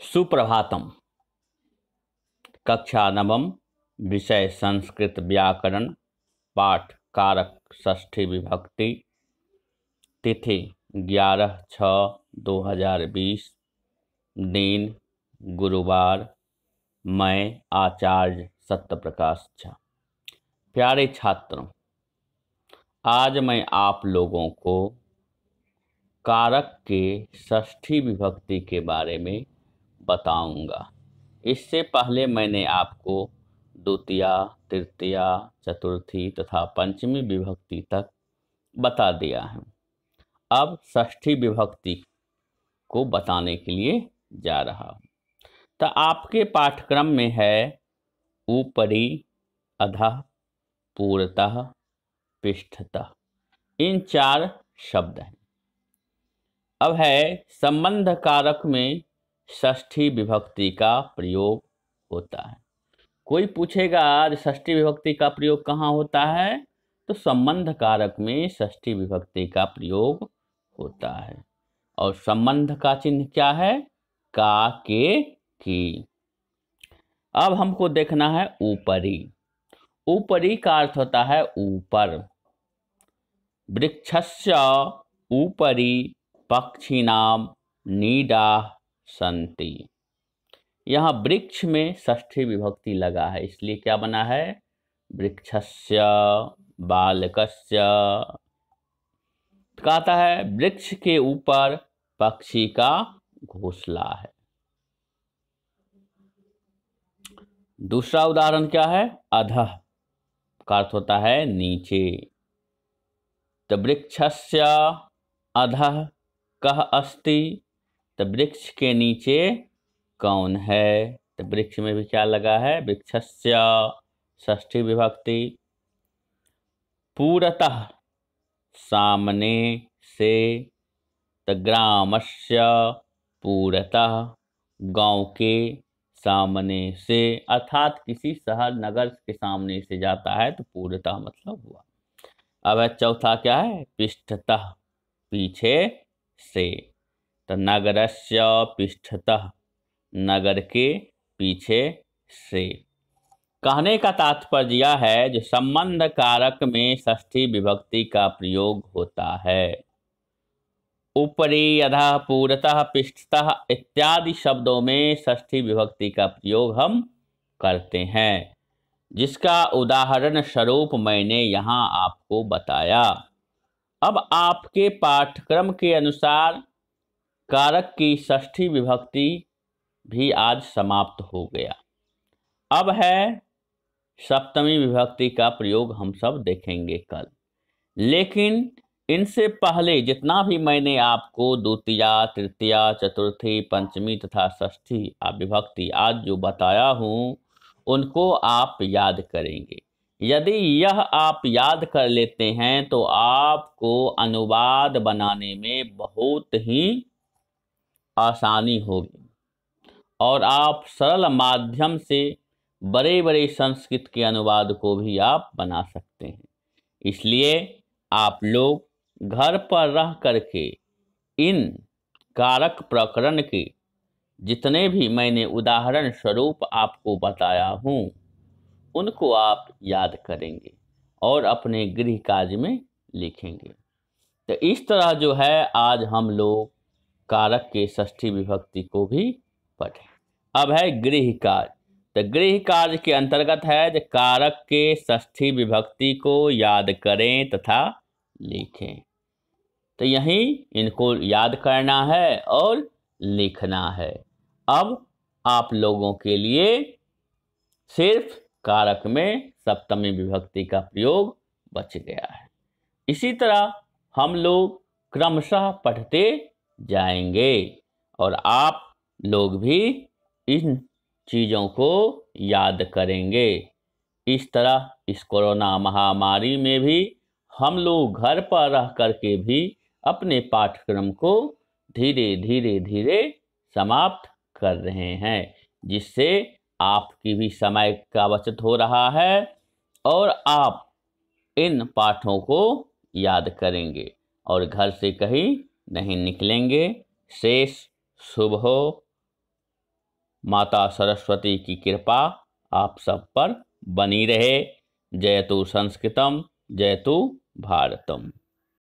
सुप्रभातम कक्षा नवम विषय संस्कृत व्याकरण पाठ कारक षष्ठी विभक्ति तिथि ग्यारह छ दो हजार बीस दिन गुरुवार मैं आचार्य सत्य प्रकाश झा प्यारे छात्रों आज मैं आप लोगों को कारक के षष्ठी विभक्ति के बारे में बताऊंगा इससे पहले मैंने आपको द्वितीय तृतीया चतुर्थी तथा पंचमी विभक्ति तक बता दिया है अब षष्ठी विभक्ति को बताने के लिए जा रहा हूँ तो आपके पाठ्यक्रम में है ऊपरी अधः पूर्तः पृष्ठतः इन चार शब्द हैं अब है संबंध कारक में ष्ठी विभक्ति का प्रयोग होता है कोई पूछेगा आज षष्ठी विभक्ति का प्रयोग कहाँ होता है तो संबंध कारक में ष्ठी विभक्ति का प्रयोग होता है और संबंध का चिन्ह क्या है का के की अब हमको देखना है ऊपरी ऊपरी का अर्थ होता है ऊपर वृक्षस्य ऊपरी पक्षी नाम नीडा संति यहाँ वृक्ष में षष्ठी विभक्ति लगा है इसलिए क्या बना है वृक्षस्य बालकस्य कहता है वृक्ष के ऊपर पक्षी का घोसला है दूसरा उदाहरण क्या है अधः का अर्थ होता है नीचे तो वृक्ष अधः कह अस्ति तो वृक्ष के नीचे कौन है तो वृक्ष में भी क्या लगा है वृक्षस्य ष्ठी विभक्ति पूरतः सामने से तो ग्रामस्य पूरतः गांव के सामने से अर्थात किसी शहर नगर के सामने से जाता है तो पूर्णतः मतलब हुआ अब चौथा क्या है पृष्ठतः पीछे से तो से पृष्ठतः नगर के पीछे से कहने का तात्पर्य यह है जो संबंध कारक में षष्ठी विभक्ति का प्रयोग होता है ऊपरी अधः पूर्णतः पृष्ठतः इत्यादि शब्दों में षष्ठी विभक्ति का प्रयोग हम करते हैं जिसका उदाहरण स्वरूप मैंने यहाँ आपको बताया अब आपके पाठ्यक्रम के अनुसार कारक की षष्ठी विभक्ति भी आज समाप्त हो गया अब है सप्तमी विभक्ति का प्रयोग हम सब देखेंगे कल लेकिन इनसे पहले जितना भी मैंने आपको द्वितीया तृतीया चतुर्थी पंचमी तथा षष्ठी विभक्ति आज जो बताया हूँ उनको आप याद करेंगे यदि यह आप याद कर लेते हैं तो आपको अनुवाद बनाने में बहुत ही आसानी होगी और आप सरल माध्यम से बड़े बड़े संस्कृत के अनुवाद को भी आप बना सकते हैं इसलिए आप लोग घर पर रह करके इन कारक प्रकरण के जितने भी मैंने उदाहरण स्वरूप आपको बताया हूँ उनको आप याद करेंगे और अपने गृह काज में लिखेंगे तो इस तरह जो है आज हम लोग कारक के ष्ठी विभक्ति को भी पढ़ें अब है गृह कार्य तो गृह कार्य के अंतर्गत है जो कारक के ष्ठी विभक्ति को याद करें तथा लिखें तो यहीं इनको याद करना है और लिखना है अब आप लोगों के लिए सिर्फ कारक में सप्तमी विभक्ति का प्रयोग बच गया है इसी तरह हम लोग क्रमशः पढ़ते जाएंगे और आप लोग भी इन चीज़ों को याद करेंगे इस तरह इस कोरोना महामारी में भी हम लोग घर पर रह कर के भी अपने पाठ्यक्रम को धीरे धीरे धीरे समाप्त कर रहे हैं जिससे आपकी भी समय का बचत हो रहा है और आप इन पाठों को याद करेंगे और घर से कहीं नहीं निकलेंगे शेष शुभ हो माता सरस्वती की कृपा आप सब पर बनी रहे जयतु संस्कृतम जयतु भारतम